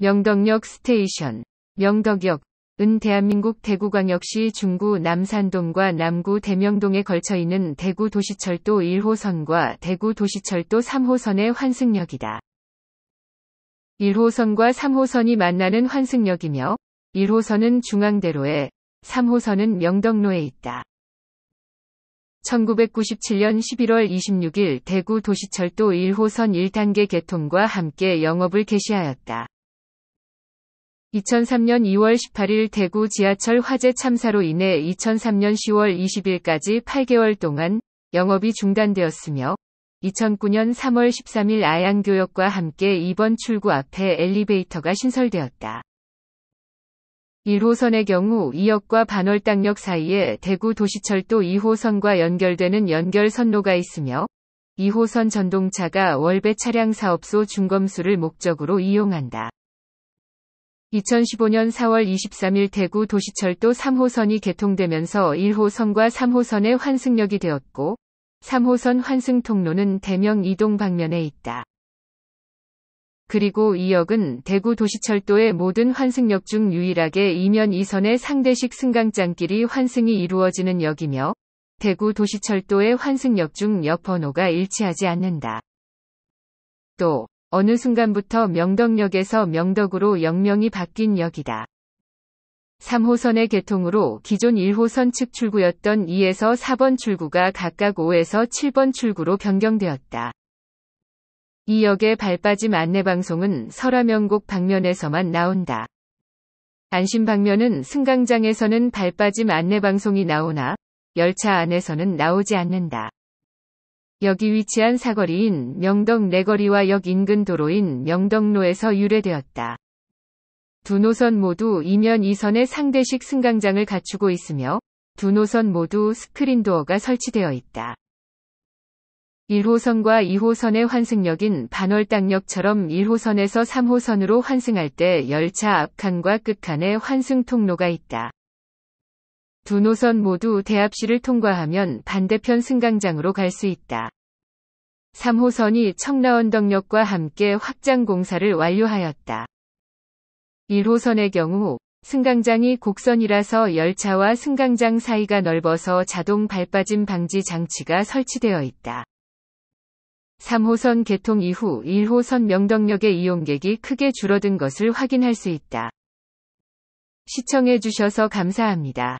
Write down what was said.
명덕역 스테이션, 명덕역은 대한민국 대구광역시 중구 남산동과 남구 대명동에 걸쳐 있는 대구 도시철도 1호선과 대구 도시철도 3호선의 환승역이다. 1호선과 3호선이 만나는 환승역이며 1호선은 중앙대로에 3호선은 명덕로에 있다. 1997년 11월 26일 대구 도시철도 1호선 1단계 개통과 함께 영업을 개시하였다. 2003년 2월 18일 대구 지하철 화재 참사로 인해 2003년 10월 20일까지 8개월 동안 영업이 중단되었으며 2009년 3월 13일 아양교역과 함께 2번 출구 앞에 엘리베이터가 신설되었다. 1호선의 경우 2역과 반월당역 사이에 대구 도시철도 2호선과 연결되는 연결선로가 있으며 2호선 전동차가 월배 차량 사업소 중검수를 목적으로 이용한다. 2015년 4월 23일 대구 도시철도 3호선이 개통되면서 1호선과 3호선의 환승역이 되었고 3호선 환승 통로는 대명 이동 방면에 있다. 그리고 이 역은 대구 도시철도의 모든 환승역 중 유일하게 이면 2선의 상대식 승강장끼리 환승이 이루어지는 역이며 대구 도시철도의 환승역 중역 번호가 일치하지 않는다. 또 어느 순간부터 명덕역에서 명덕으로 역명이 바뀐 역이다. 3호선의 개통으로 기존 1호선 측 출구였던 2에서 4번 출구가 각각 5에서 7번 출구로 변경되었다. 이 역의 발빠짐 안내방송은 설화명곡 방면에서만 나온다. 안심방면은 승강장에서는 발빠짐 안내방송이 나오나 열차 안에서는 나오지 않는다. 여기 위치한 사거리인 명덕 내거리와 역 인근 도로인 명덕로에서 유래되었다. 두 노선 모두 2면 2선의 상대식 승강장을 갖추고 있으며 두 노선 모두 스크린도어가 설치되어 있다. 1호선과 2호선의 환승역인 반월당역처럼 1호선에서 3호선으로 환승할 때 열차 앞칸과 끝칸에 환승 통로가 있다. 두 노선 모두 대합실을 통과하면 반대편 승강장으로 갈 수 있다. 3호선이 청라언덕역과 함께 확장 공사를 완료하였다. 1호선의 경우 승강장이 곡선이라서 열차와 승강장 사이가 넓어서 자동 발빠짐 방지 장치가 설치되어 있다. 3호선 개통 이후 1호선 명덕역의 이용객이 크게 줄어든 것을 확인할 수 있다. 시청해주셔서 감사합니다.